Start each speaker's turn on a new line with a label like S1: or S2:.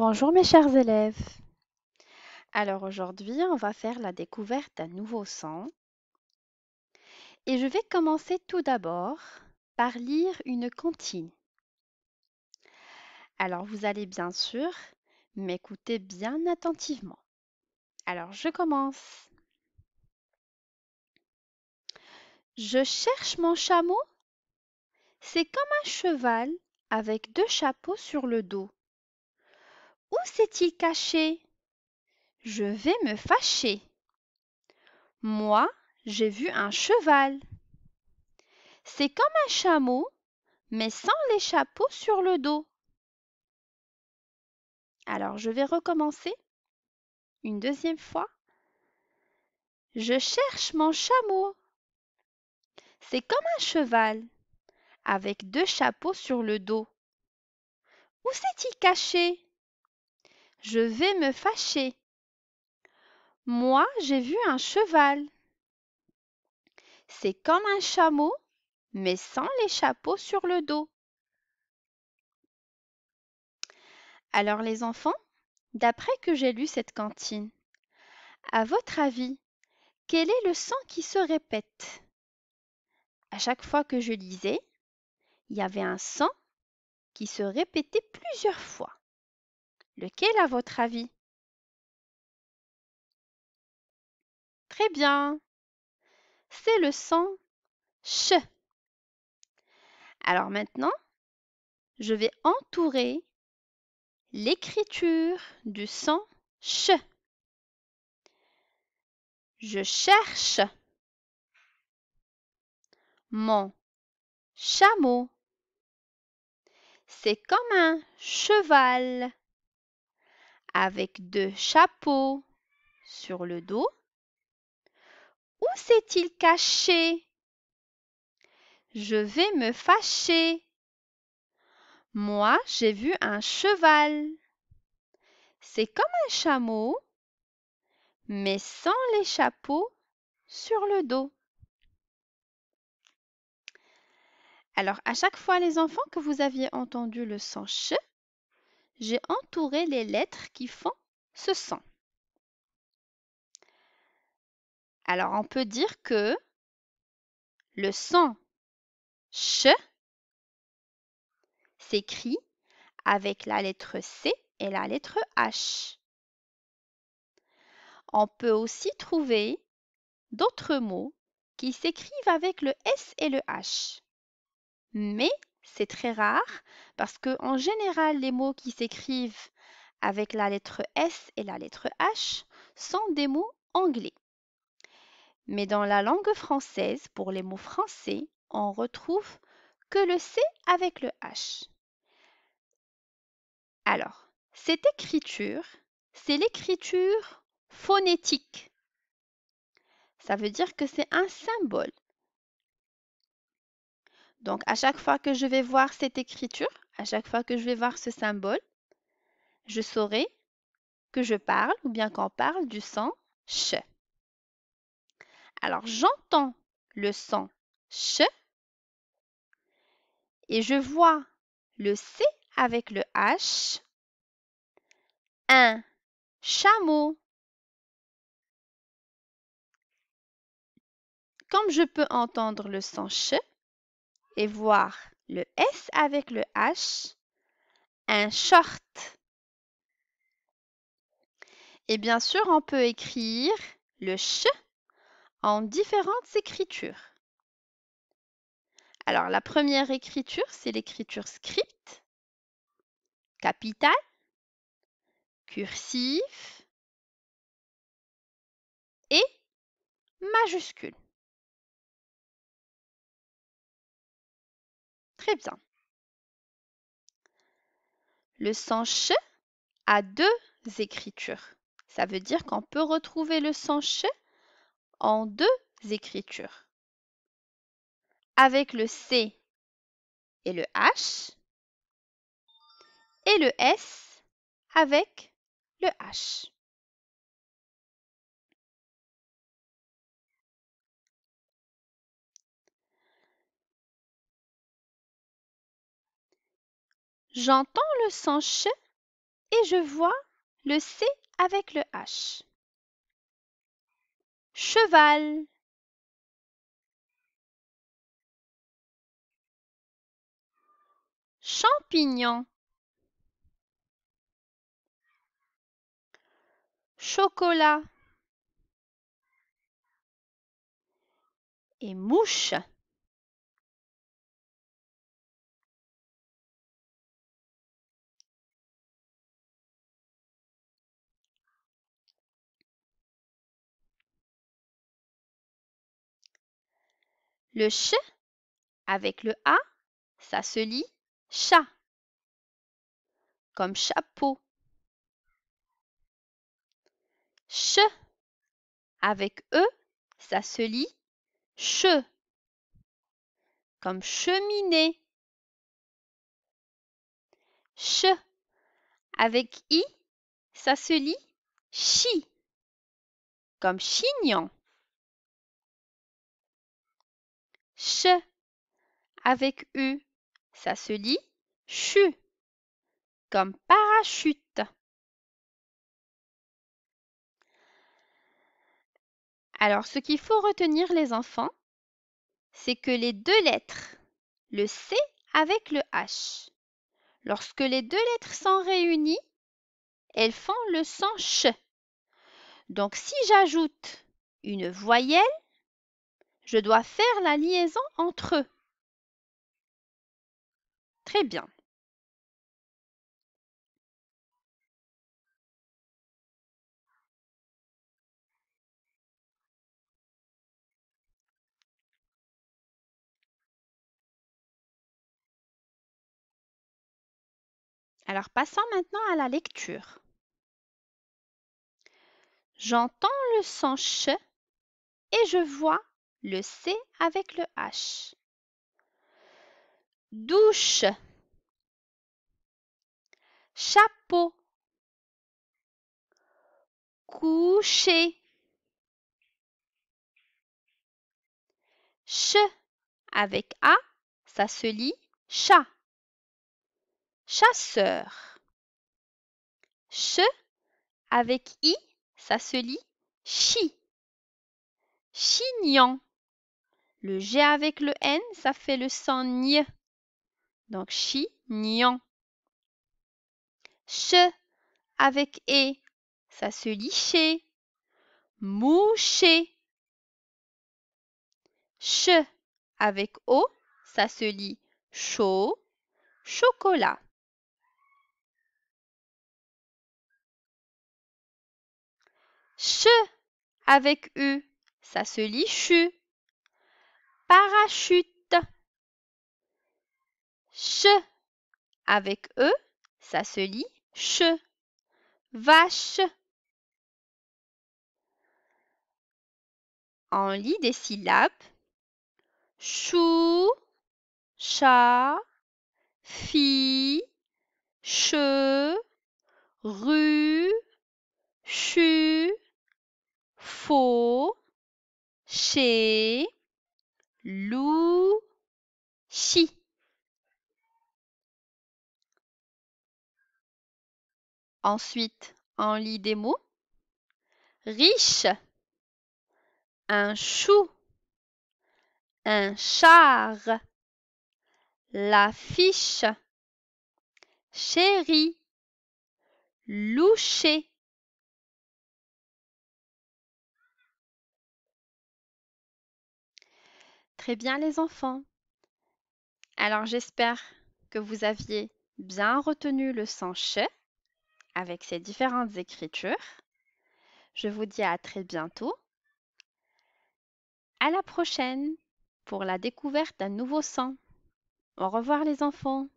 S1: Bonjour mes chers élèves. Alors aujourd'hui, on va faire la découverte d'un nouveau son. Et je vais commencer tout d'abord par lire une cantine. Alors vous allez bien sûr m'écouter bien attentivement. Alors je commence. Je cherche mon chameau. C'est comme un cheval avec deux chapeaux sur le dos. Où s'est-il caché Je vais me fâcher. Moi, j'ai vu un cheval. C'est comme un chameau, mais sans les chapeaux sur le dos. Alors, je vais recommencer une deuxième fois. Je cherche mon chameau. C'est comme un cheval, avec deux chapeaux sur le dos. Où s'est-il caché je vais me fâcher. Moi, j'ai vu un cheval. C'est comme un chameau, mais sans les chapeaux sur le dos. Alors les enfants, d'après que j'ai lu cette cantine, à votre avis, quel est le sang qui se répète À chaque fois que je lisais, il y avait un sang qui se répétait
S2: plusieurs fois. Lequel à votre avis Très bien. C'est le son ch. Alors maintenant, je vais entourer l'écriture du son ch. Je cherche mon chameau. C'est comme un
S1: cheval avec deux chapeaux sur le dos Où s'est-il caché Je vais me fâcher. Moi, j'ai vu un cheval. C'est comme un chameau, mais sans les chapeaux sur le dos. Alors, à chaque fois, les enfants, que vous aviez entendu le son ch, j'ai entouré les lettres qui font ce son.
S2: Alors on peut dire que le son ch s'écrit
S1: avec la lettre C et la lettre H. On peut aussi trouver d'autres mots qui s'écrivent avec le S et le H. Mais c'est très rare parce que en général, les mots qui s'écrivent avec la lettre S et la lettre H sont des mots anglais. Mais dans la langue française, pour les mots français, on retrouve que le C avec le H. Alors, cette écriture, c'est l'écriture phonétique. Ça veut dire que c'est un symbole donc, à chaque fois que je vais voir cette écriture, à chaque fois que je vais voir ce symbole, je saurai que je parle ou bien qu'on parle du son ch. Alors, j'entends le son
S2: ch et je vois le c avec le h. Un chameau. Comme je peux entendre le son ch, et voir le S avec le H,
S1: un short. Et bien sûr, on peut écrire le ch en différentes écritures. Alors, la première écriture, c'est l'écriture script,
S2: capital, cursive et majuscule. bien. Le son a deux écritures. Ça veut dire qu'on peut
S1: retrouver le son en deux écritures.
S2: Avec le C et le H et le S avec le H. J'entends le son ch et je vois le c avec le h. Cheval. Champignon. Chocolat. Et mouche. Le ch avec le a, ça se lit chat. Comme chapeau. Ch avec e, ça se lit che. Comme cheminée. Ch avec i, ça se lit chi. Comme chignon. ch. Avec U, ça se lit chu, comme parachute. Alors, ce qu'il faut retenir, les enfants, c'est que
S1: les deux lettres, le C avec le H, lorsque les deux lettres sont réunies, elles font le son ch. Donc,
S2: si j'ajoute une voyelle, je dois faire la liaison entre eux. Très bien. Alors passons maintenant à la lecture. J'entends
S1: le son ch et je vois le C avec le H.
S2: Douche. Chapeau. Coucher. Ch avec A, ça se lit chat. Chasseur.
S1: Ch avec I, ça se lit chi. CHIGNON le G avec le N, ça fait le son ny. Donc chi, nian.
S2: Che avec E, ça se lit CHE. Mouché. Che avec O, ça se lit chaud. Chocolat. Che avec U, ça se lit chu parachute. Che. avec E, ça se lit CHE. Vache. On lit des syllabes.
S1: Chou, chat, Fille.
S2: che, rue, chu, faux, chez. Ensuite, on lit des mots.
S1: Riche, un chou, un char,
S2: la fiche, chéri, loucher. Très bien les
S1: enfants. Alors j'espère que vous aviez bien retenu le sang che avec ses différentes écritures. Je vous dis à très bientôt. À la prochaine pour la découverte
S2: d'un nouveau sang. Au revoir les enfants.